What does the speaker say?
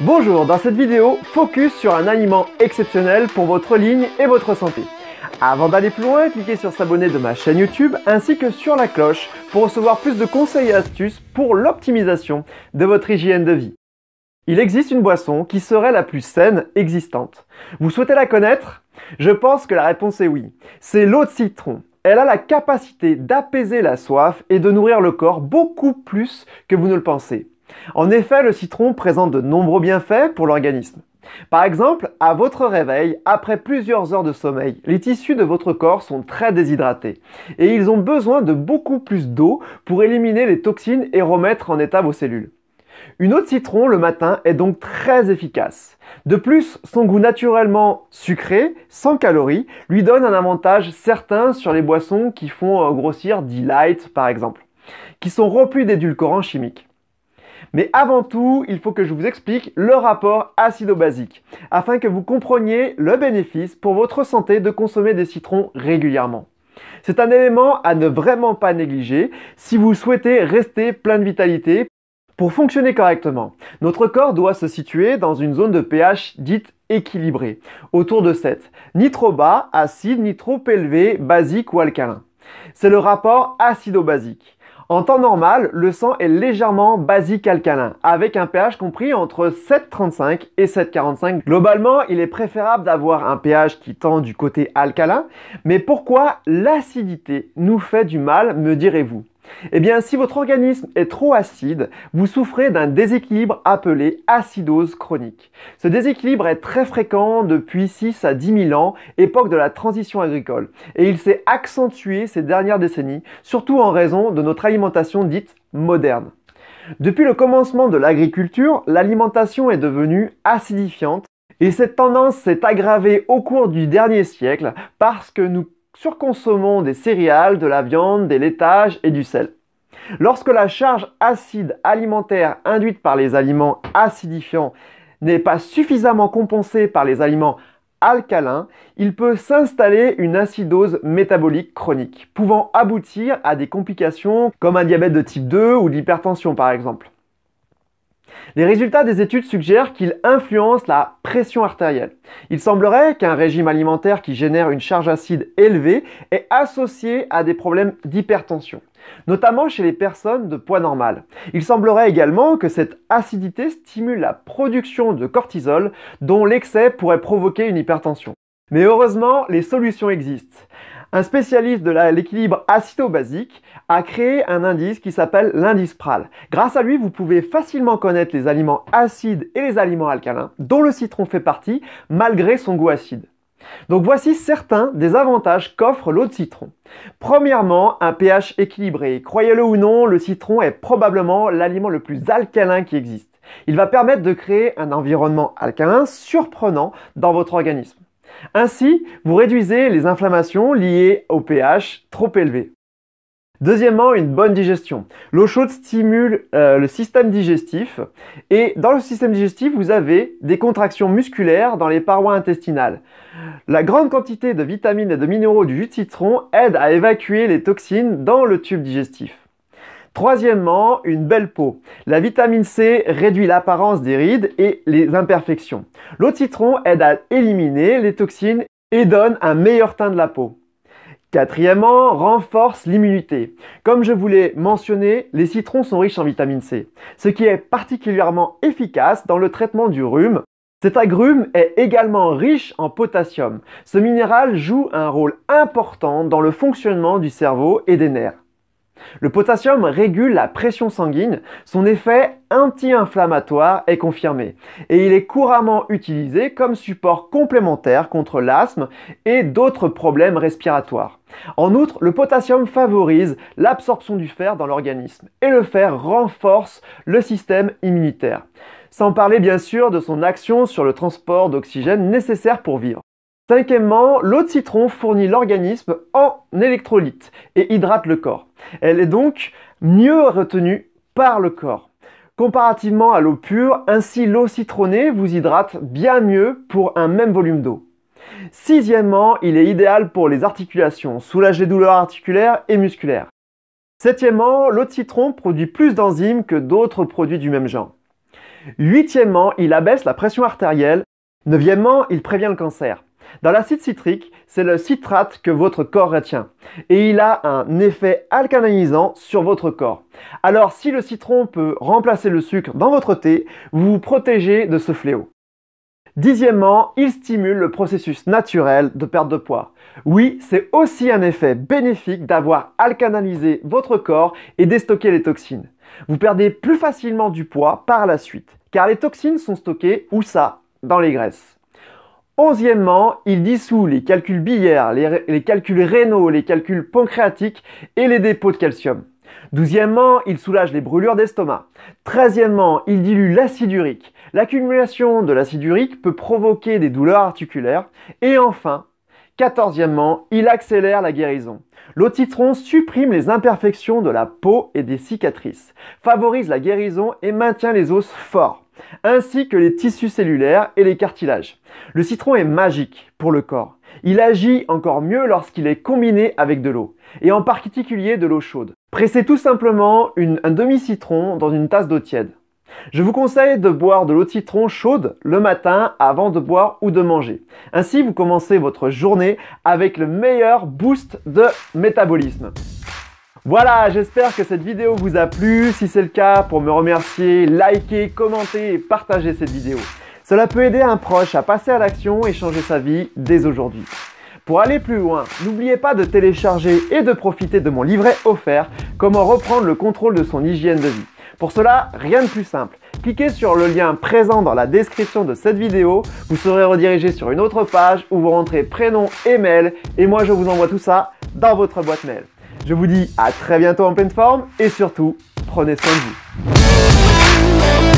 Bonjour, dans cette vidéo, focus sur un aliment exceptionnel pour votre ligne et votre santé. Avant d'aller plus loin, cliquez sur s'abonner de ma chaîne YouTube ainsi que sur la cloche pour recevoir plus de conseils et astuces pour l'optimisation de votre hygiène de vie. Il existe une boisson qui serait la plus saine existante. Vous souhaitez la connaître Je pense que la réponse est oui. C'est l'eau de citron. Elle a la capacité d'apaiser la soif et de nourrir le corps beaucoup plus que vous ne le pensez. En effet, le citron présente de nombreux bienfaits pour l'organisme. Par exemple, à votre réveil, après plusieurs heures de sommeil, les tissus de votre corps sont très déshydratés et ils ont besoin de beaucoup plus d'eau pour éliminer les toxines et remettre en état vos cellules. Une eau de citron le matin est donc très efficace. De plus, son goût naturellement sucré, sans calories, lui donne un avantage certain sur les boissons qui font euh, grossir Delight light par exemple, qui sont remplies d'édulcorants chimiques. Mais avant tout, il faut que je vous explique le rapport acido-basique, afin que vous compreniez le bénéfice pour votre santé de consommer des citrons régulièrement. C'est un élément à ne vraiment pas négliger si vous souhaitez rester plein de vitalité pour fonctionner correctement. Notre corps doit se situer dans une zone de pH dite équilibrée, autour de 7, ni trop bas, acide, ni trop élevé, basique ou alcalin. C'est le rapport acido-basique. En temps normal, le sang est légèrement basique alcalin, avec un pH compris entre 7,35 et 7,45. Globalement, il est préférable d'avoir un pH qui tend du côté alcalin, mais pourquoi l'acidité nous fait du mal, me direz-vous eh bien, si votre organisme est trop acide, vous souffrez d'un déséquilibre appelé acidose chronique. Ce déséquilibre est très fréquent depuis 6 à 10 000 ans, époque de la transition agricole, et il s'est accentué ces dernières décennies, surtout en raison de notre alimentation dite moderne. Depuis le commencement de l'agriculture, l'alimentation est devenue acidifiante et cette tendance s'est aggravée au cours du dernier siècle parce que nous surconsommons des céréales, de la viande, des laitages et du sel. Lorsque la charge acide alimentaire induite par les aliments acidifiants n'est pas suffisamment compensée par les aliments alcalins, il peut s'installer une acidose métabolique chronique, pouvant aboutir à des complications comme un diabète de type 2 ou de l'hypertension par exemple. Les résultats des études suggèrent qu'il influence la pression artérielle. Il semblerait qu'un régime alimentaire qui génère une charge acide élevée est associé à des problèmes d'hypertension, notamment chez les personnes de poids normal. Il semblerait également que cette acidité stimule la production de cortisol dont l'excès pourrait provoquer une hypertension. Mais heureusement, les solutions existent un spécialiste de l'équilibre acido-basique, a créé un indice qui s'appelle l'indice PRAL. Grâce à lui, vous pouvez facilement connaître les aliments acides et les aliments alcalins, dont le citron fait partie, malgré son goût acide. Donc voici certains des avantages qu'offre l'eau de citron. Premièrement, un pH équilibré. Croyez-le ou non, le citron est probablement l'aliment le plus alcalin qui existe. Il va permettre de créer un environnement alcalin surprenant dans votre organisme. Ainsi, vous réduisez les inflammations liées au pH trop élevé. Deuxièmement, une bonne digestion. L'eau chaude stimule euh, le système digestif et dans le système digestif, vous avez des contractions musculaires dans les parois intestinales. La grande quantité de vitamines et de minéraux du jus de citron aide à évacuer les toxines dans le tube digestif. Troisièmement, une belle peau. La vitamine C réduit l'apparence des rides et les imperfections. L'eau de citron aide à éliminer les toxines et donne un meilleur teint de la peau. Quatrièmement, renforce l'immunité. Comme je vous l'ai mentionné, les citrons sont riches en vitamine C, ce qui est particulièrement efficace dans le traitement du rhume. Cet agrume est également riche en potassium. Ce minéral joue un rôle important dans le fonctionnement du cerveau et des nerfs. Le potassium régule la pression sanguine, son effet anti-inflammatoire est confirmé et il est couramment utilisé comme support complémentaire contre l'asthme et d'autres problèmes respiratoires. En outre, le potassium favorise l'absorption du fer dans l'organisme et le fer renforce le système immunitaire. Sans parler bien sûr de son action sur le transport d'oxygène nécessaire pour vivre. Cinquièmement, l'eau de citron fournit l'organisme en électrolyte et hydrate le corps. Elle est donc mieux retenue par le corps. Comparativement à l'eau pure, ainsi l'eau citronnée vous hydrate bien mieux pour un même volume d'eau. Sixièmement, il est idéal pour les articulations, soulage les douleurs articulaires et musculaires. Septièmement, l'eau de citron produit plus d'enzymes que d'autres produits du même genre. Huitièmement, il abaisse la pression artérielle. Neuvièmement, il prévient le cancer. Dans l'acide citrique, c'est le citrate que votre corps retient et il a un effet alcalinisant sur votre corps. Alors si le citron peut remplacer le sucre dans votre thé, vous vous protégez de ce fléau. Dixièmement, il stimule le processus naturel de perte de poids. Oui, c'est aussi un effet bénéfique d'avoir alcanalisé votre corps et déstocké les toxines. Vous perdez plus facilement du poids par la suite, car les toxines sont stockées où ça Dans les graisses. Onzièmement, il dissout les calculs biliaires, les, calculs rénaux, les calculs pancréatiques et les dépôts de calcium. Douzièmement, il soulage les brûlures d'estomac. Treizièmement, il dilue l'acide urique. L'accumulation de l'acide urique peut provoquer des douleurs articulaires. Et enfin, quatorzièmement, il accélère la guérison. L'otitron supprime les imperfections de la peau et des cicatrices, favorise la guérison et maintient les os forts ainsi que les tissus cellulaires et les cartilages. Le citron est magique pour le corps. Il agit encore mieux lorsqu'il est combiné avec de l'eau, et en particulier de l'eau chaude. Pressez tout simplement un demi-citron dans une tasse d'eau tiède. Je vous conseille de boire de l'eau citron chaude le matin avant de boire ou de manger. Ainsi, vous commencez votre journée avec le meilleur boost de métabolisme. Voilà, j'espère que cette vidéo vous a plu. Si c'est le cas, pour me remercier, likez, commentez et partagez cette vidéo. Cela peut aider un proche à passer à l'action et changer sa vie dès aujourd'hui. Pour aller plus loin, n'oubliez pas de télécharger et de profiter de mon livret offert Comment reprendre le contrôle de son hygiène de vie. Pour cela, rien de plus simple. Cliquez sur le lien présent dans la description de cette vidéo, vous serez redirigé sur une autre page où vous rentrez prénom et mail et moi je vous envoie tout ça dans votre boîte mail. Je vous dis à très bientôt en pleine forme et surtout, prenez soin de vous.